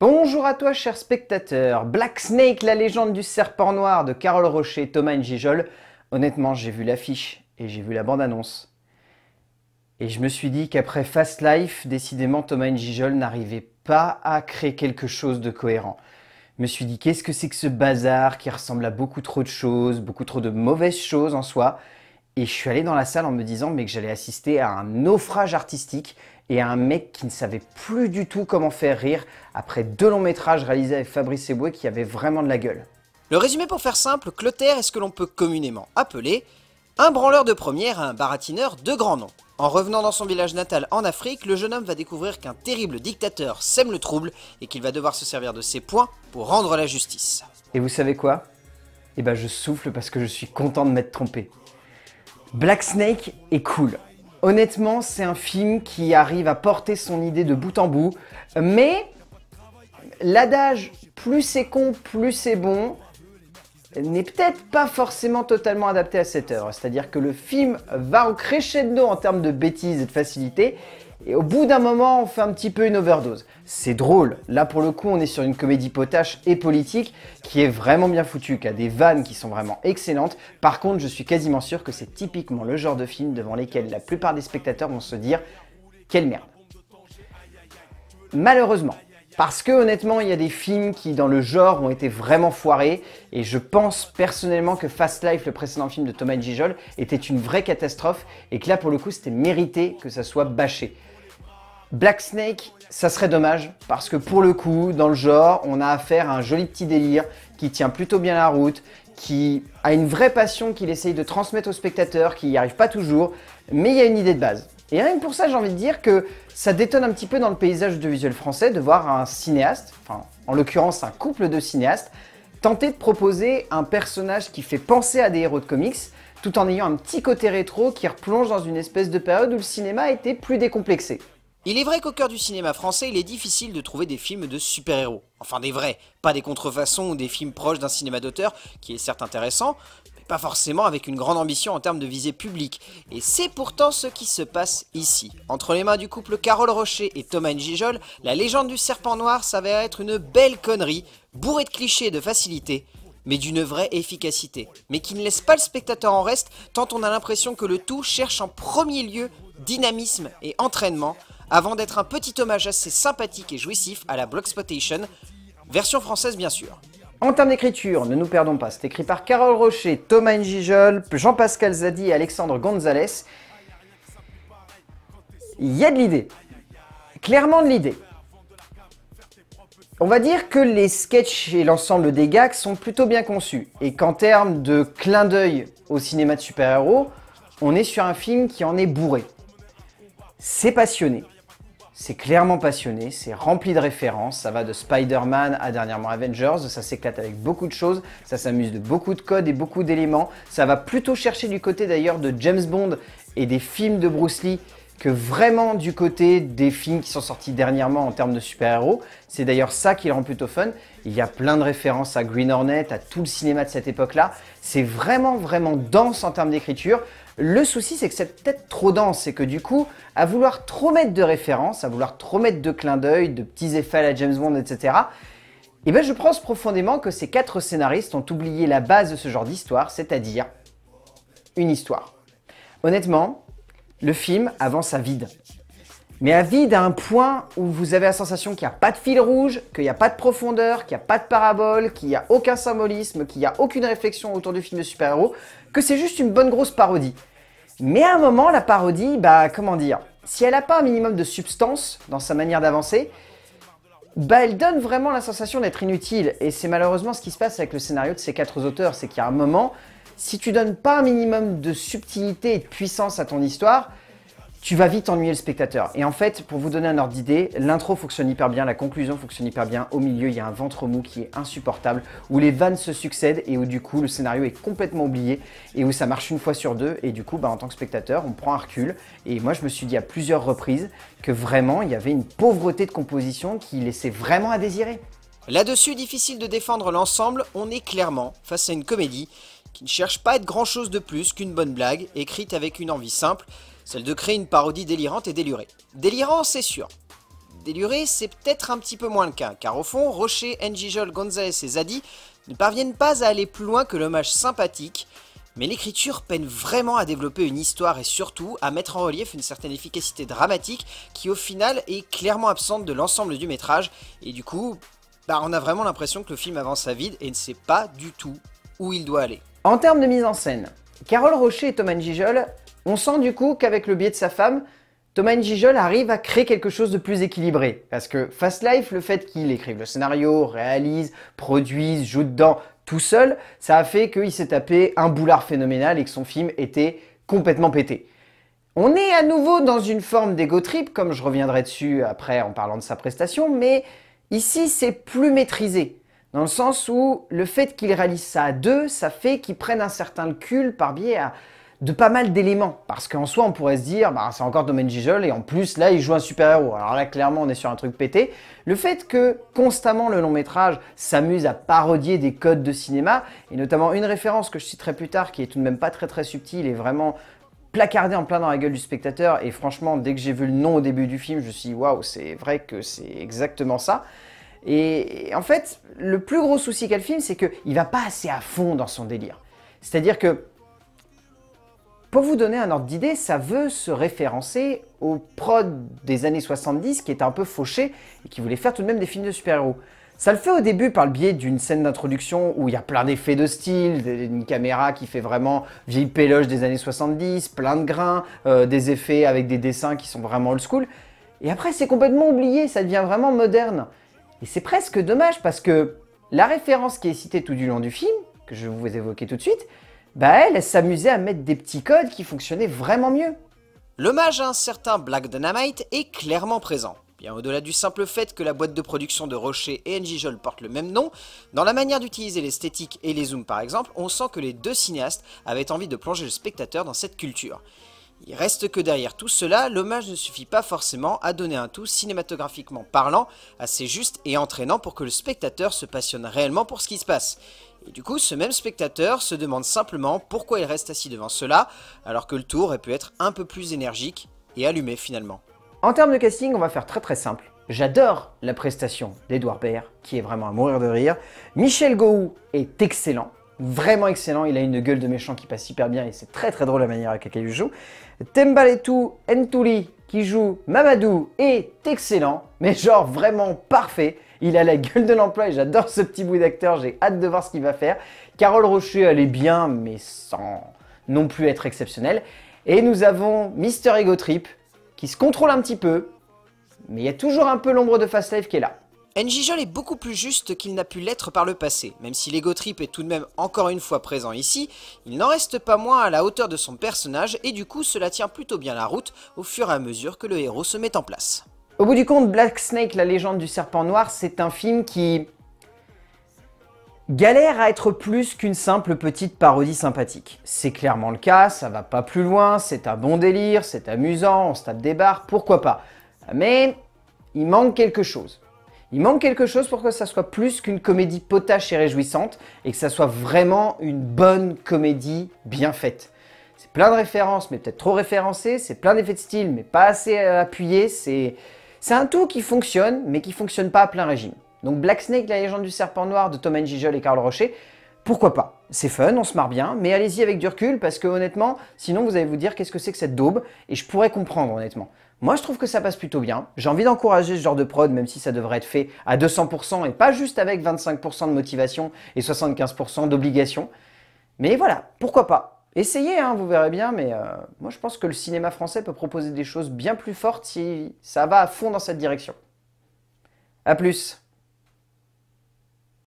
Bonjour à toi chers spectateurs, Black Snake, la légende du serpent noir de Carole Rocher et Thomas Gijol. Honnêtement, j'ai vu l'affiche et j'ai vu la bande-annonce. Et je me suis dit qu'après Fast Life, décidément Thomas Gijol n'arrivait pas à créer quelque chose de cohérent. Je me suis dit qu'est-ce que c'est que ce bazar qui ressemble à beaucoup trop de choses, beaucoup trop de mauvaises choses en soi. Et je suis allé dans la salle en me disant mais que j'allais assister à un naufrage artistique et à un mec qui ne savait plus du tout comment faire rire après deux longs métrages réalisés avec Fabrice Eboué qui avait vraiment de la gueule. Le résumé pour faire simple, Clotaire est ce que l'on peut communément appeler un branleur de première à un baratineur de grand nom. En revenant dans son village natal en Afrique, le jeune homme va découvrir qu'un terrible dictateur sème le trouble et qu'il va devoir se servir de ses points pour rendre la justice. Et vous savez quoi Eh ben je souffle parce que je suis content de m'être trompé. Black Snake est cool. Honnêtement, c'est un film qui arrive à porter son idée de bout en bout, mais l'adage plus c'est con, plus c'est bon n'est peut-être pas forcément totalement adapté à cette heure. C'est-à-dire que le film va au crescendo en termes de bêtises et de facilité, et au bout d'un moment, on fait un petit peu une overdose. C'est drôle. Là, pour le coup, on est sur une comédie potache et politique qui est vraiment bien foutue, qui a des vannes qui sont vraiment excellentes. Par contre, je suis quasiment sûr que c'est typiquement le genre de film devant lesquels la plupart des spectateurs vont se dire « Quelle merde !» Malheureusement, parce que honnêtement, il y a des films qui, dans le genre, ont été vraiment foirés, et je pense personnellement que Fast Life, le précédent film de Thomas Gijol, était une vraie catastrophe, et que là, pour le coup, c'était mérité que ça soit bâché. Black Snake, ça serait dommage, parce que pour le coup, dans le genre, on a affaire à un joli petit délire qui tient plutôt bien la route, qui a une vraie passion qu'il essaye de transmettre aux spectateurs, qui n'y arrive pas toujours, mais il y a une idée de base. Et rien que pour ça, j'ai envie de dire que ça détonne un petit peu dans le paysage audiovisuel français de voir un cinéaste, enfin en l'occurrence un couple de cinéastes, tenter de proposer un personnage qui fait penser à des héros de comics, tout en ayant un petit côté rétro qui replonge dans une espèce de période où le cinéma était plus décomplexé. Il est vrai qu'au cœur du cinéma français, il est difficile de trouver des films de super-héros. Enfin des vrais, pas des contrefaçons ou des films proches d'un cinéma d'auteur, qui est certes intéressant, mais pas forcément avec une grande ambition en termes de visée publique. Et c'est pourtant ce qui se passe ici. Entre les mains du couple Carole Rocher et Thomas Gijol la légende du serpent noir s'avère être une belle connerie, bourrée de clichés et de facilité, mais d'une vraie efficacité, mais qui ne laisse pas le spectateur en reste tant on a l'impression que le tout cherche en premier lieu dynamisme et entraînement, avant d'être un petit hommage assez sympathique et jouissif à la Blockspotation, version française bien sûr. En termes d'écriture, ne nous perdons pas, c'est écrit par Carole Rocher, Thomas Ngijol, Jean-Pascal Zadi et Alexandre Gonzalez. Il y a de l'idée, clairement de l'idée. On va dire que les sketchs et l'ensemble des gags sont plutôt bien conçus, et qu'en termes de clin d'œil au cinéma de super-héros, on est sur un film qui en est bourré. C'est passionné. C'est clairement passionné, c'est rempli de références, ça va de Spider-Man à dernièrement Avengers, ça s'éclate avec beaucoup de choses, ça s'amuse de beaucoup de codes et beaucoup d'éléments, ça va plutôt chercher du côté d'ailleurs de James Bond et des films de Bruce Lee que vraiment du côté des films qui sont sortis dernièrement en termes de super-héros. C'est d'ailleurs ça qui le rend plutôt fun. Il y a plein de références à Green Hornet, à tout le cinéma de cette époque-là. C'est vraiment, vraiment dense en termes d'écriture. Le souci, c'est que c'est peut-être trop dense et que du coup, à vouloir trop mettre de références, à vouloir trop mettre de clins d'œil, de petits effets à James Bond, etc., eh bien, je pense profondément que ces quatre scénaristes ont oublié la base de ce genre d'histoire, c'est-à-dire une histoire. Honnêtement, le film avance à vide mais à vide à un point où vous avez la sensation qu'il n'y a pas de fil rouge, qu'il n'y a pas de profondeur, qu'il n'y a pas de parabole, qu'il n'y a aucun symbolisme, qu'il n'y a aucune réflexion autour du film de super-héros, que c'est juste une bonne grosse parodie. Mais à un moment, la parodie, bah comment dire, si elle n'a pas un minimum de substance dans sa manière d'avancer, bah elle donne vraiment la sensation d'être inutile. Et c'est malheureusement ce qui se passe avec le scénario de ces quatre auteurs, c'est qu'il y a un moment, si tu donnes pas un minimum de subtilité et de puissance à ton histoire, tu vas vite ennuyer le spectateur. Et en fait, pour vous donner un ordre d'idée, l'intro fonctionne hyper bien, la conclusion fonctionne hyper bien, au milieu, il y a un ventre mou qui est insupportable, où les vannes se succèdent et où du coup, le scénario est complètement oublié et où ça marche une fois sur deux. Et du coup, bah, en tant que spectateur, on prend un recul. Et moi, je me suis dit à plusieurs reprises que vraiment, il y avait une pauvreté de composition qui laissait vraiment à désirer. Là-dessus, difficile de défendre l'ensemble, on est clairement face à une comédie qui ne cherche pas à être grand-chose de plus qu'une bonne blague, écrite avec une envie simple – celle de créer une parodie délirante et délurée. Délirant, c'est sûr. Délurée, c'est peut-être un petit peu moins le cas, car au fond, Rocher, Ngijol, Gonzalez et Zadi ne parviennent pas à aller plus loin que l'hommage sympathique, mais l'écriture peine vraiment à développer une histoire et surtout à mettre en relief une certaine efficacité dramatique qui au final est clairement absente de l'ensemble du métrage et du coup, bah, on a vraiment l'impression que le film avance à vide et ne sait pas du tout où il doit aller. En termes de mise en scène, Carole Rocher et Thomas Gijol on sent du coup qu'avec le biais de sa femme, Thomas Gijol arrive à créer quelque chose de plus équilibré. Parce que Fast Life, le fait qu'il écrive le scénario, réalise, produise, joue dedans tout seul, ça a fait qu'il s'est tapé un boulard phénoménal et que son film était complètement pété. On est à nouveau dans une forme d'ego trip, comme je reviendrai dessus après en parlant de sa prestation, mais ici c'est plus maîtrisé. Dans le sens où le fait qu'il réalise ça à deux, ça fait qu'il prenne un certain cul par biais à de pas mal d'éléments. Parce qu'en soi, on pourrait se dire, bah, c'est encore Domaine Gijol, et en plus, là, il joue un super-héros. Alors là, clairement, on est sur un truc pété. Le fait que constamment le long métrage s'amuse à parodier des codes de cinéma, et notamment une référence que je citerai plus tard, qui est tout de même pas très très subtile et vraiment placardée en plein dans la gueule du spectateur, et franchement, dès que j'ai vu le nom au début du film, je me suis dit, waouh, c'est vrai que c'est exactement ça. Et, en fait, le plus gros souci qu'a le film, c'est qu'il va pas assez à fond dans son délire. C'est-à-dire que pour vous donner un ordre d'idée, ça veut se référencer au prod des années 70 qui étaient un peu fauché et qui voulait faire tout de même des films de super-héros. Ça le fait au début par le biais d'une scène d'introduction où il y a plein d'effets de style, une caméra qui fait vraiment vieille péloche des années 70, plein de grains, euh, des effets avec des dessins qui sont vraiment old school. Et après c'est complètement oublié, ça devient vraiment moderne. Et c'est presque dommage parce que la référence qui est citée tout du long du film, que je vais vous évoquer tout de suite, bah elle, s'amusait à mettre des petits codes qui fonctionnaient vraiment mieux. L'hommage à un certain Black Dynamite est clairement présent. Bien au-delà du simple fait que la boîte de production de Rocher et Jol porte le même nom, dans la manière d'utiliser l'esthétique et les zooms par exemple, on sent que les deux cinéastes avaient envie de plonger le spectateur dans cette culture. Il reste que derrière tout cela, l'hommage ne suffit pas forcément à donner un tout cinématographiquement parlant, assez juste et entraînant pour que le spectateur se passionne réellement pour ce qui se passe. Et du coup, ce même spectateur se demande simplement pourquoi il reste assis devant cela, alors que le tour aurait pu être un peu plus énergique et allumé finalement. En termes de casting, on va faire très très simple. J'adore la prestation d'Edouard Baer, qui est vraiment à mourir de rire. Michel Gou est excellent vraiment excellent, il a une gueule de méchant qui passe hyper bien et c'est très très drôle la manière à laquelle il joue. Tembaletu Ntuli qui joue Mamadou est excellent, mais genre vraiment parfait. Il a la gueule de l'emploi et j'adore ce petit bout d'acteur, j'ai hâte de voir ce qu'il va faire. Carole Rocher, elle est bien, mais sans non plus être exceptionnelle. Et nous avons Mister Ego Trip qui se contrôle un petit peu, mais il y a toujours un peu l'ombre de Fast Life qui est là. Njijol est beaucoup plus juste qu'il n'a pu l'être par le passé. Même si l'ego trip est tout de même encore une fois présent ici, il n'en reste pas moins à la hauteur de son personnage et du coup cela tient plutôt bien la route au fur et à mesure que le héros se met en place. Au bout du compte, Black Snake, la légende du serpent noir, c'est un film qui galère à être plus qu'une simple petite parodie sympathique. C'est clairement le cas, ça va pas plus loin, c'est un bon délire, c'est amusant, on se tape des barres, pourquoi pas. Mais il manque quelque chose. Il manque quelque chose pour que ça soit plus qu'une comédie potache et réjouissante et que ça soit vraiment une bonne comédie bien faite. C'est plein de références, mais peut-être trop référencées, c'est plein d'effets de style, mais pas assez euh, appuyés, c'est... un tout qui fonctionne, mais qui fonctionne pas à plein régime. Donc Black Snake, la légende du serpent noir de Thomas Gijol et Carl Rocher, pourquoi pas C'est fun, on se marre bien, mais allez-y avec du recul, parce que honnêtement, sinon vous allez vous dire qu'est-ce que c'est que cette daube, et je pourrais comprendre honnêtement. Moi, je trouve que ça passe plutôt bien. J'ai envie d'encourager ce genre de prod, même si ça devrait être fait à 200% et pas juste avec 25% de motivation et 75% d'obligation. Mais voilà, pourquoi pas Essayez, hein, vous verrez bien, mais euh, moi je pense que le cinéma français peut proposer des choses bien plus fortes si ça va à fond dans cette direction. A plus